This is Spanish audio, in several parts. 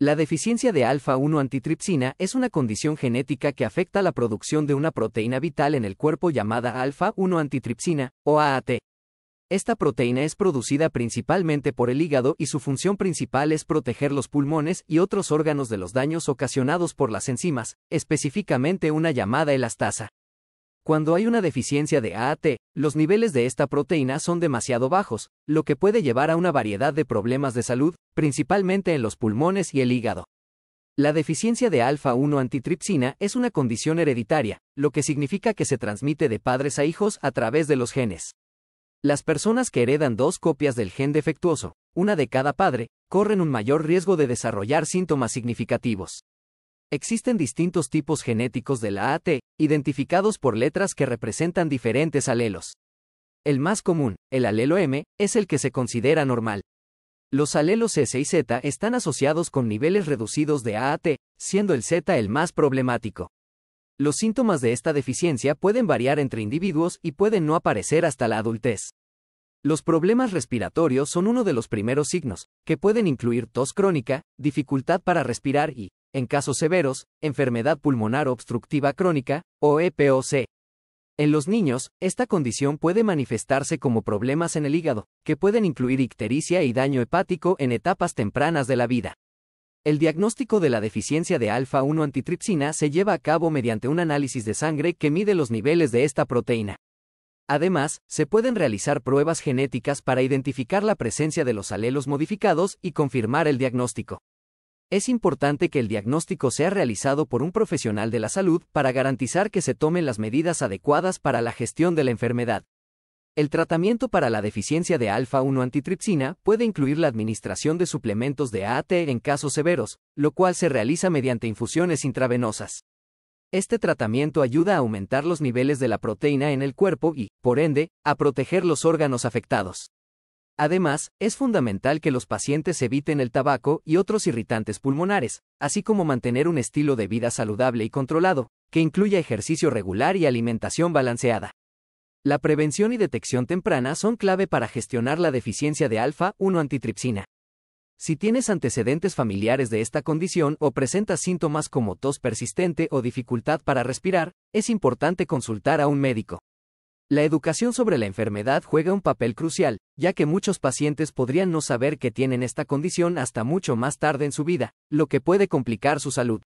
La deficiencia de alfa-1 antitripsina es una condición genética que afecta la producción de una proteína vital en el cuerpo llamada alfa-1 antitripsina, o AAT. Esta proteína es producida principalmente por el hígado y su función principal es proteger los pulmones y otros órganos de los daños ocasionados por las enzimas, específicamente una llamada elastasa. Cuando hay una deficiencia de AAT, los niveles de esta proteína son demasiado bajos, lo que puede llevar a una variedad de problemas de salud, principalmente en los pulmones y el hígado. La deficiencia de alfa-1 antitripsina es una condición hereditaria, lo que significa que se transmite de padres a hijos a través de los genes. Las personas que heredan dos copias del gen defectuoso, una de cada padre, corren un mayor riesgo de desarrollar síntomas significativos. Existen distintos tipos genéticos de la AT, identificados por letras que representan diferentes alelos. El más común, el alelo M, es el que se considera normal. Los alelos S y Z están asociados con niveles reducidos de AAT, siendo el Z el más problemático. Los síntomas de esta deficiencia pueden variar entre individuos y pueden no aparecer hasta la adultez. Los problemas respiratorios son uno de los primeros signos, que pueden incluir tos crónica, dificultad para respirar y, en casos severos, enfermedad pulmonar obstructiva crónica, o EPOC. En los niños, esta condición puede manifestarse como problemas en el hígado, que pueden incluir ictericia y daño hepático en etapas tempranas de la vida. El diagnóstico de la deficiencia de alfa-1 antitripsina se lleva a cabo mediante un análisis de sangre que mide los niveles de esta proteína. Además, se pueden realizar pruebas genéticas para identificar la presencia de los alelos modificados y confirmar el diagnóstico. Es importante que el diagnóstico sea realizado por un profesional de la salud para garantizar que se tomen las medidas adecuadas para la gestión de la enfermedad. El tratamiento para la deficiencia de alfa-1 antitripsina puede incluir la administración de suplementos de AAT en casos severos, lo cual se realiza mediante infusiones intravenosas. Este tratamiento ayuda a aumentar los niveles de la proteína en el cuerpo y, por ende, a proteger los órganos afectados. Además, es fundamental que los pacientes eviten el tabaco y otros irritantes pulmonares, así como mantener un estilo de vida saludable y controlado, que incluya ejercicio regular y alimentación balanceada. La prevención y detección temprana son clave para gestionar la deficiencia de alfa-1 antitripsina. Si tienes antecedentes familiares de esta condición o presentas síntomas como tos persistente o dificultad para respirar, es importante consultar a un médico. La educación sobre la enfermedad juega un papel crucial, ya que muchos pacientes podrían no saber que tienen esta condición hasta mucho más tarde en su vida, lo que puede complicar su salud.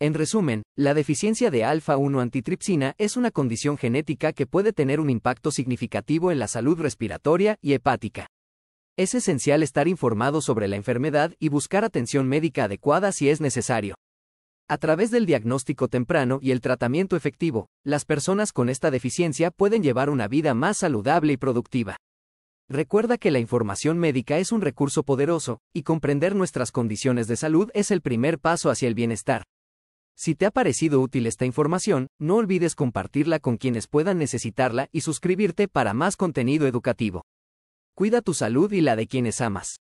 En resumen, la deficiencia de alfa-1 antitripsina es una condición genética que puede tener un impacto significativo en la salud respiratoria y hepática. Es esencial estar informado sobre la enfermedad y buscar atención médica adecuada si es necesario. A través del diagnóstico temprano y el tratamiento efectivo, las personas con esta deficiencia pueden llevar una vida más saludable y productiva. Recuerda que la información médica es un recurso poderoso, y comprender nuestras condiciones de salud es el primer paso hacia el bienestar. Si te ha parecido útil esta información, no olvides compartirla con quienes puedan necesitarla y suscribirte para más contenido educativo. Cuida tu salud y la de quienes amas.